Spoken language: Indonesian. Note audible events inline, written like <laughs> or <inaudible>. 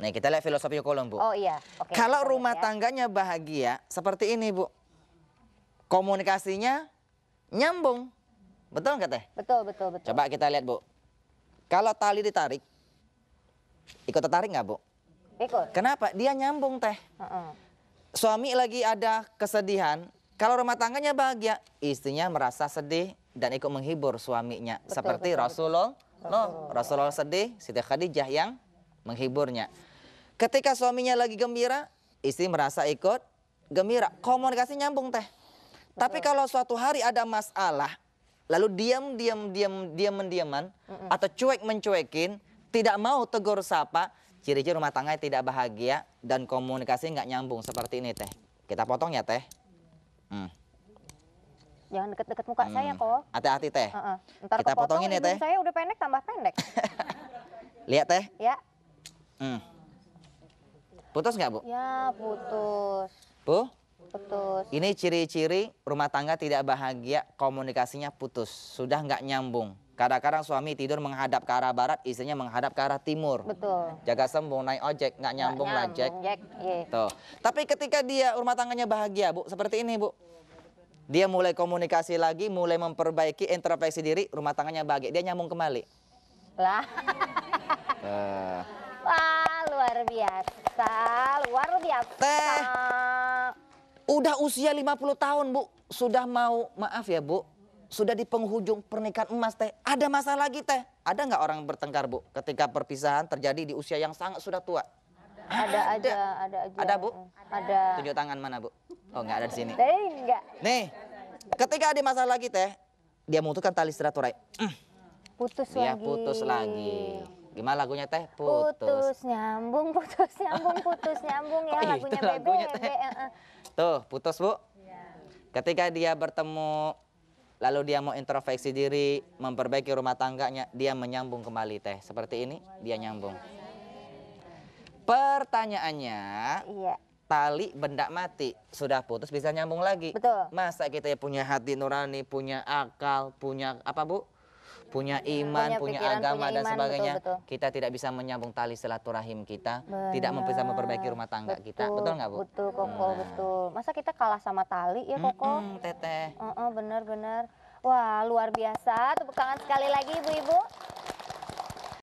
Nih kita lihat filosofi kolom Bu. Oh iya. Okay, Kalau rumah ya. tangganya bahagia seperti ini Bu. Komunikasinya nyambung. Betul nggak Teh? Betul, betul, betul. Coba kita lihat Bu. Kalau tali ditarik, ikut tertarik nggak Bu? Ikut. Kenapa? Dia nyambung Teh. Uh -uh. Suami lagi ada kesedihan. Kalau rumah tangganya bahagia, istrinya merasa sedih dan ikut menghibur suaminya. Betul, Seperti betul, Rasulullah, betul. No, Rasulullah sedih, Siti Khadijah yang menghiburnya. Ketika suaminya lagi gembira, istri merasa ikut gembira. Komunikasi nyambung teh. Tapi kalau suatu hari ada masalah, lalu diam diam diam diam mendiaman Mm-mm. atau cuek mencuekin, tidak mau tegur sapa, ciri-ciri rumah tangga tidak bahagia dan komunikasi nggak nyambung seperti ini teh. Kita potong ya teh. Hmm. Jangan deket-deket muka hmm. saya kok. Hati-hati teh. Uh-uh. Kita potongin ya teh. Saya udah pendek tambah pendek. <laughs> Lihat teh. Ya. Hmm. Putus nggak, Bu? Ya, putus. Bu? Putus. Ini ciri-ciri rumah tangga tidak bahagia, komunikasinya putus, sudah nggak nyambung. Kadang-kadang suami tidur menghadap ke arah barat, istrinya menghadap ke arah timur. Betul. Jaga sembuh naik ojek, nggak nyambung, nggak nyambung lah, Jack. Jack iya. Tuh. Tapi ketika dia rumah tangganya bahagia, Bu, seperti ini, Bu. Dia mulai komunikasi lagi, mulai memperbaiki introspeksi diri, rumah tangganya bahagia. Dia nyambung kembali. Lah. Uh. Wah luar biasa, luar biasa. Teh, udah usia 50 tahun Bu, sudah mau maaf ya Bu, sudah di penghujung pernikahan emas Teh. Ada masalah lagi Teh? Ada nggak orang bertengkar Bu ketika perpisahan terjadi di usia yang sangat sudah tua? Ada ada, ada, ada aja. Ada Bu? Ada. Tunjuk tangan mana Bu? Oh nggak ada di sini. Teh nggak. Nih, ketika ada masalah lagi Teh, dia memutuskan tali silaturahim. Putus dia lagi. Dia putus lagi. Gimana lagunya teh? Putus. putus nyambung, <laughs> putus nyambung, putus nyambung ya oh, iya, lagunya, itu <laughs> lagunya bebe, teh. Bebe. Tuh, putus Bu. Ya. Ketika dia bertemu lalu dia mau introspeksi diri, memperbaiki rumah tangganya, dia menyambung kembali teh. Seperti ini, dia nyambung. Pertanyaannya, ya. tali benda mati sudah putus bisa nyambung lagi. Betul. Masa kita punya hati nurani, punya akal, punya apa bu? punya iya, iman, punya, punya agama punya iman, dan sebagainya, betul, betul. kita tidak bisa menyambung tali silaturahim kita, Benar. tidak bisa memperbaiki rumah tangga betul, kita, betul nggak bu? Betul koko, nah. betul. Masa kita kalah sama tali ya koko? Mm -mm, teteh. Uh -uh, bener bener. Wah luar biasa, tepuk tangan sekali lagi ibu-ibu.